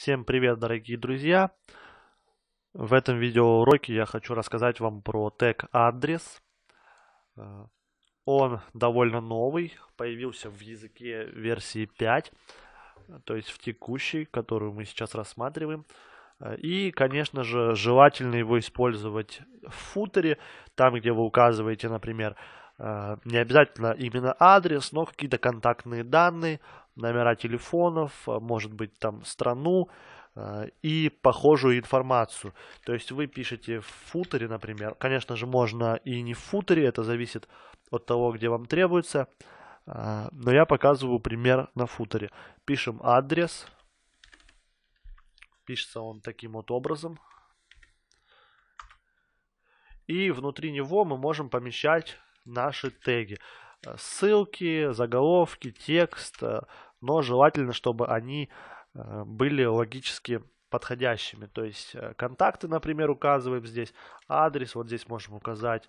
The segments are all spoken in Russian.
Всем привет, дорогие друзья! В этом видеоуроке я хочу рассказать вам про тег-адрес. Э, он довольно новый, появился в языке версии 5, то есть в текущей, которую мы сейчас рассматриваем. Э, и, конечно же, желательно его использовать в футере, там, где вы указываете, например, Э, не обязательно именно адрес, но какие-то контактные данные, номера телефонов, э, может быть, там страну э, и похожую информацию. То есть вы пишете в футере, например. Конечно же, можно и не в футере, это зависит от того, где вам требуется. Но я показываю пример на футере. Пишем адрес. Пишется он таким вот образом. И внутри него мы можем помещать наши теги. Э, ссылки, заголовки, текст, э, но желательно, чтобы они э, были логически подходящими. То есть контакты, например, указываем здесь, адрес, вот здесь можем указать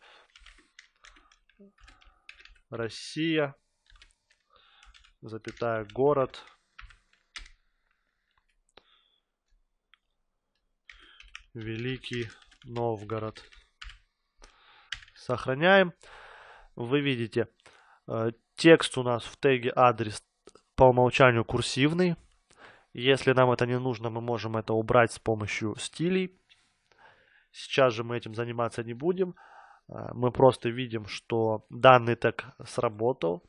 Россия, запятая, город. Великий Новгород. Сохраняем вы видите, э, текст у нас в теге адрес по умолчанию курсивный. Если нам это не нужно, мы можем это убрать с помощью стилей. Сейчас же мы этим заниматься не будем. Э, мы просто видим, что данный тег сработал,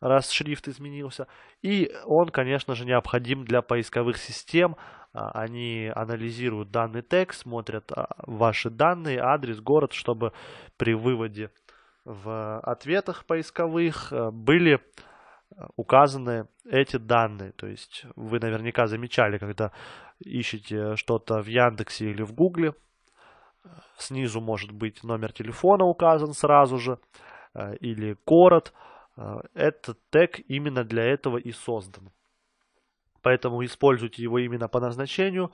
раз шрифт изменился. И он, конечно же, необходим для поисковых систем. Э, они анализируют данный тег, смотрят а, ваши данные, адрес, город, чтобы при выводе в ответах поисковых э, были э, указаны эти данные. То есть вы наверняка замечали, когда ищете что-то в Яндексе или в Гугле, э, снизу может быть номер телефона указан сразу же или город. Этот тег именно для этого и создан. Поэтому используйте его именно по назначению,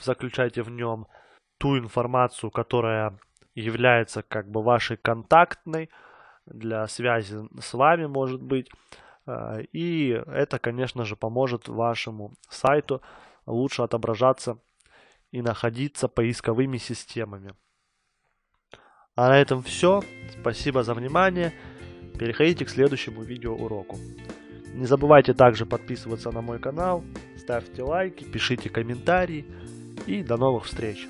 заключайте в нем ту информацию, которая является как бы вашей контактной для связи с вами, может быть. Э, и это, конечно же, поможет вашему сайту лучше отображаться и находиться поисковыми системами. А на этом все. Спасибо за внимание. Переходите к следующему видео уроку. Не забывайте также подписываться на мой канал, ставьте лайки, пишите комментарии и до новых встреч!